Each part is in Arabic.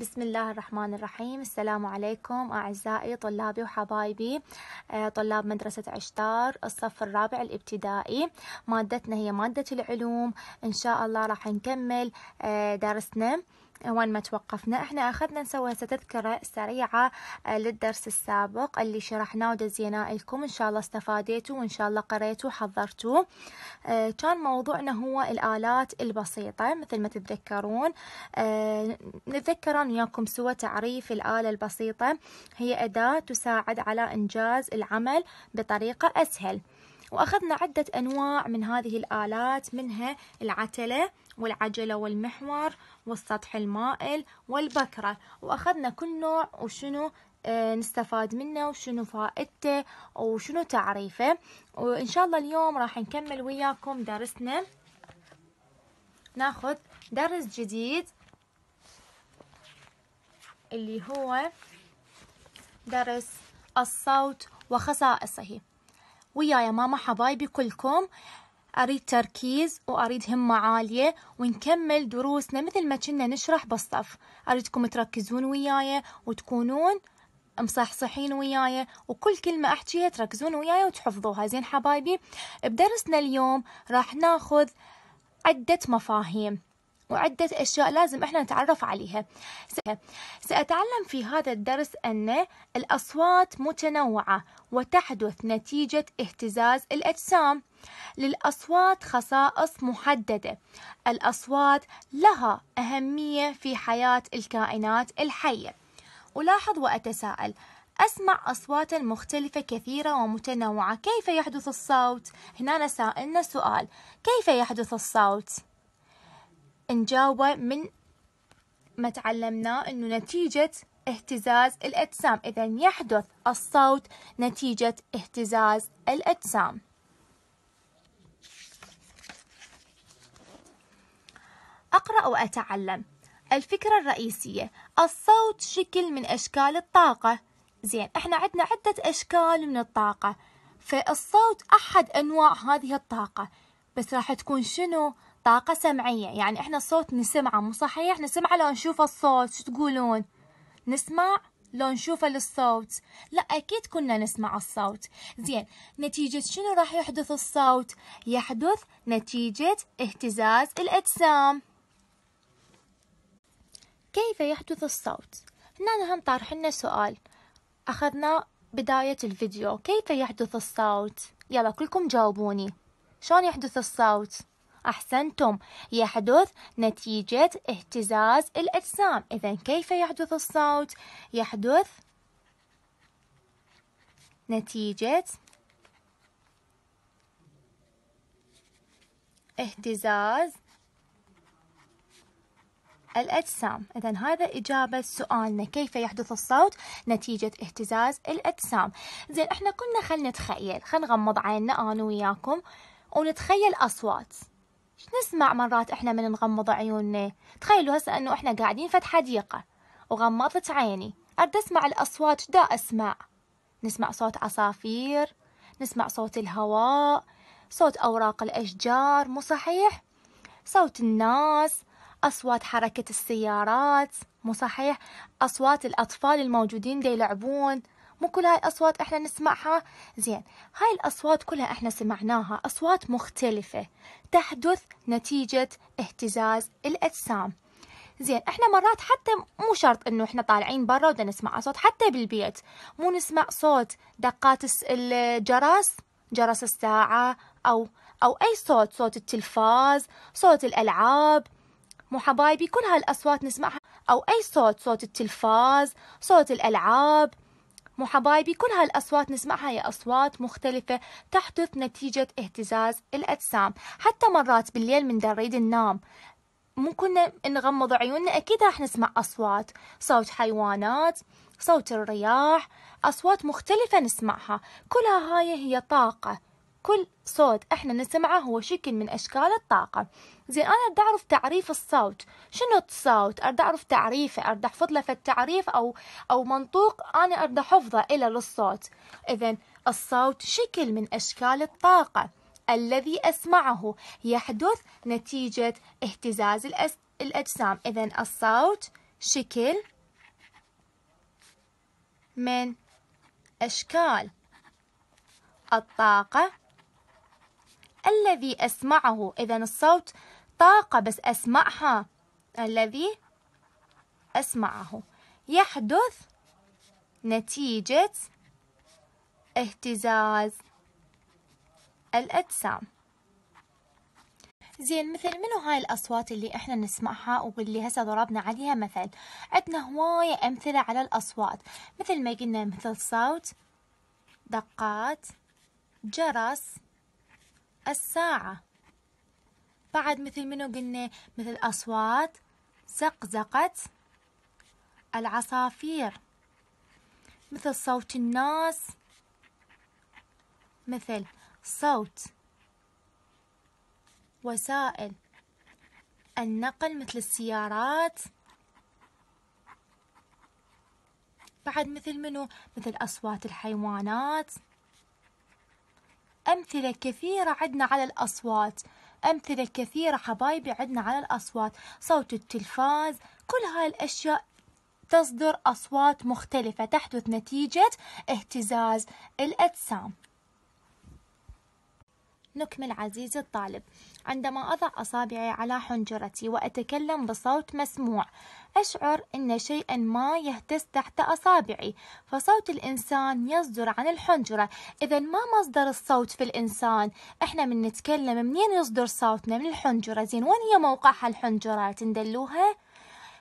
بسم الله الرحمن الرحيم السلام عليكم أعزائي طلابي وحبايبي طلاب مدرسة عشتار الصف الرابع الابتدائي مادتنا هي مادة العلوم إن شاء الله راح نكمل درسنا وين ما توقفنا احنا اخذنا نسوي تذكرة سريعة آه، للدرس السابق اللي شرحناه ودزيناه لكم ان شاء الله استفاديتوا وان شاء الله قريتوا وحضرتوا اه كان موضوعنا هو الالات البسيطة مثل ما تتذكرون اه نتذكر انا وياكم سوى تعريف الآلة البسيطة هي أداة تساعد على انجاز العمل بطريقة اسهل واخذنا عدة انواع من هذه الآلات منها العتلة والعجلة والمحور والسطح المائل والبكرة وأخذنا كل نوع وشنو آه، نستفاد منه وشنو فائدته وشنو تعريفه وإن شاء الله اليوم راح نكمل وياكم درسنا ناخذ درس جديد اللي هو درس الصوت وخصائصه ويايا ماما حبايبي كلكم أريد تركيز وأريد همة عالية ونكمل دروسنا مثل ما كنا نشرح بالصف أريدكم تركزون وياي وتكونون مصحصحين وياي وكل كلمة أحكيها تركزون وياي وتحفظوها زين حبايبي بدرسنا اليوم راح ناخذ عدة مفاهيم وعدة أشياء لازم إحنا نتعرف عليها سأتعلم في هذا الدرس أن الأصوات متنوعة وتحدث نتيجة اهتزاز الأجسام للأصوات خصائص محددة الأصوات لها أهمية في حياة الكائنات الحية ألاحظ وأتساءل أسمع أصواتا مختلفة كثيرة ومتنوعة كيف يحدث الصوت؟ هنا سألنا سؤال كيف يحدث الصوت؟ نجاوبه من ما تعلمناه أنه نتيجة اهتزاز الأجسام إذا يحدث الصوت نتيجة اهتزاز الأجسام أقرأ وأتعلم الفكرة الرئيسية الصوت شكل من أشكال الطاقة زين احنا عندنا عدة أشكال من الطاقة فالصوت أحد أنواع هذه الطاقة بس راح تكون شنو طاقة سمعية يعني احنا الصوت نسمعه مو صحيح نسمعه لو نشوف الصوت شو تقولون نسمع لو نشوفه للصوت لا أكيد كنا نسمع الصوت زين نتيجة شنو راح يحدث الصوت يحدث نتيجة اهتزاز الأجسام كيف يحدث الصوت هنا هم طارحنا سؤال أخذنا بداية الفيديو كيف يحدث الصوت يلا كلكم جاوبوني شلون يحدث الصوت أحسنتم يحدث نتيجة اهتزاز الأجسام إذا كيف يحدث الصوت؟ يحدث نتيجة اهتزاز الأجسام إذا هذا إجابة سؤالنا كيف يحدث الصوت نتيجة اهتزاز الأجسام زين إحنا كنا خل نتخيل خل نغمض عيننا أنا وياكم ونتخيل أصوات نسمع مرات احنا من نغمض عيوننا تخيلوا هسه انه احنا قاعدين فد حديقه وغمضت عيني ارد اسمع الاصوات دا اسمع نسمع صوت عصافير نسمع صوت الهواء صوت اوراق الاشجار مو صحيح صوت الناس اصوات حركه السيارات مو صحيح اصوات الاطفال الموجودين دا يلعبون مو كل هاي الاصوات احنا نسمعها زين هاي الاصوات كلها احنا سمعناها اصوات مختلفه تحدث نتيجه اهتزاز الاجسام زين احنا مرات حتى مو شرط انه احنا طالعين برا ودا نسمع اصوات حتى بالبيت مو نسمع صوت دقات الجرس جرس الساعه او او اي صوت صوت التلفاز صوت الالعاب مو حبايبي كل هالاصوات نسمعها او اي صوت صوت التلفاز صوت الالعاب مو حبايبي كل هالأصوات نسمعها هي أصوات مختلفة تحدث نتيجة اهتزاز الأجسام حتى مرات بالليل من نريد ننام مو كنا نغمض عيوننا أكيد راح نسمع أصوات صوت حيوانات صوت الرياح أصوات مختلفة نسمعها كلها هاي هي طاقة كل صوت احنا نسمعه هو شكل من اشكال الطاقة زين انا اريد اعرف تعريف الصوت شنو الصوت اريد اعرف تعريفه اريد احفظ له في التعريف او او منطوق انا اريد احفظه الى للصوت اذا الصوت شكل من اشكال الطاقة الذي اسمعه يحدث نتيجة اهتزاز الأس... الاجسام اذا الصوت شكل من اشكال الطاقة الذي أسمعه إذا الصوت طاقة بس أسمعها الذي أسمعه يحدث نتيجة اهتزاز الأجسام زين مثل منو هاي الأصوات اللي إحنا نسمعها واللي هسا ضربنا عليها مثل عندنا هواية أمثلة على الأصوات مثل ما قلنا مثل صوت دقات جرس الساعة بعد مثل منو قلنا مثل أصوات زقزقة العصافير مثل صوت الناس مثل صوت وسائل النقل مثل السيارات بعد مثل منو مثل أصوات الحيوانات أمثلة كثيرة عندنا على الأصوات أمثلة كثيرة حبايبي عندنا على الأصوات صوت التلفاز كل هاي الأشياء تصدر أصوات مختلفة تحدث نتيجة اهتزاز الأجسام نكمل عزيزي الطالب عندما أضع أصابعي على حنجرتي وأتكلم بصوت مسموع أشعر أن شيئا ما يهتز تحت أصابعي فصوت الإنسان يصدر عن الحنجرة إذا ما مصدر الصوت في الإنسان إحنا من نتكلم منين يصدر صوتنا من الحنجرة زين وين هي موقعها الحنجرة تندلوها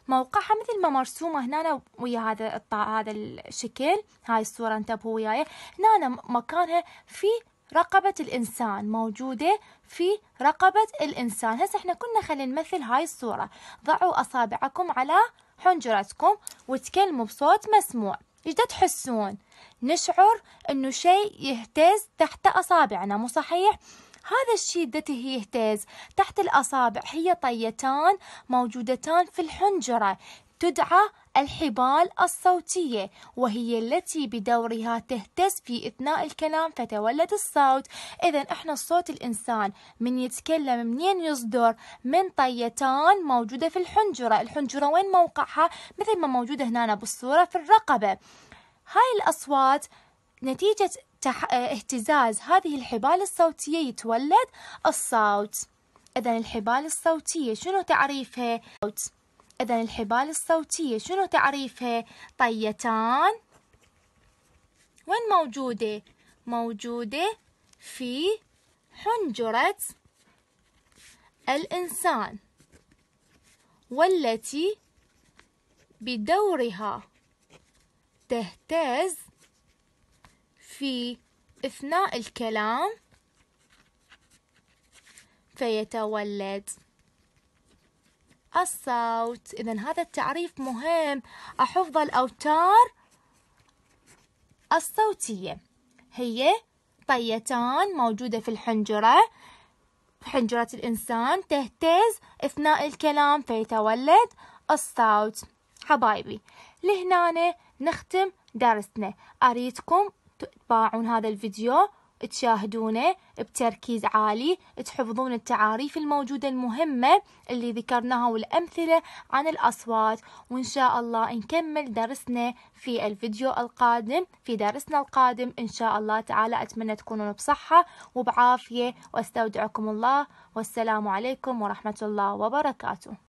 موقعها مثل ما مرسومة هنا ويا هذا هذا الشكل هاي الصورة انتبهوا وياي هنا مكانها في رقبة الإنسان موجودة في رقبة الإنسان هسه احنا كنا خلينا نمثل هاي الصورة ضعوا أصابعكم على حنجرتكم وتكلموا بصوت مسموع ايش تحسون نشعر انه شيء يهتز تحت اصابعنا مو صحيح هذا الشيء دته يهتز تحت الأصابع هي طيتان موجودتان في الحنجرة تدعى الحبال الصوتية وهي التي بدورها تهتز في إثناء الكلام فتولد الصوت إذا إحنا صوت الإنسان من يتكلم منين يصدر من طيتان موجودة في الحنجرة الحنجرة وين موقعها مثل ما موجودة هنا بالصورة في الرقبة هاي الأصوات نتيجة تح... اهتزاز هذه الحبال الصوتية يتولد الصوت إذا الحبال الصوتية شنو تعريفها؟ إذا الحبال الصوتية شنو تعريفها؟ طيتان وين موجودة؟ موجودة في حنجرة الإنسان والتي بدورها تهتز في اثناء الكلام فيتولد الصوت إذا هذا التعريف مهم أحفظ الأوتار الصوتية هي طيتان موجودة في الحنجرة حنجرة الإنسان تهتز أثناء الكلام فيتولد الصوت حبايبي لهنا نختم درسنا أريدكم تتابعون هذا الفيديو تشاهدونه بتركيز عالي تحفظون التعاريف الموجودة المهمة اللي ذكرناها والأمثلة عن الأصوات وإن شاء الله نكمل درسنا في الفيديو القادم في درسنا القادم إن شاء الله تعالى أتمنى تكونون بصحة وبعافية وأستودعكم الله والسلام عليكم ورحمة الله وبركاته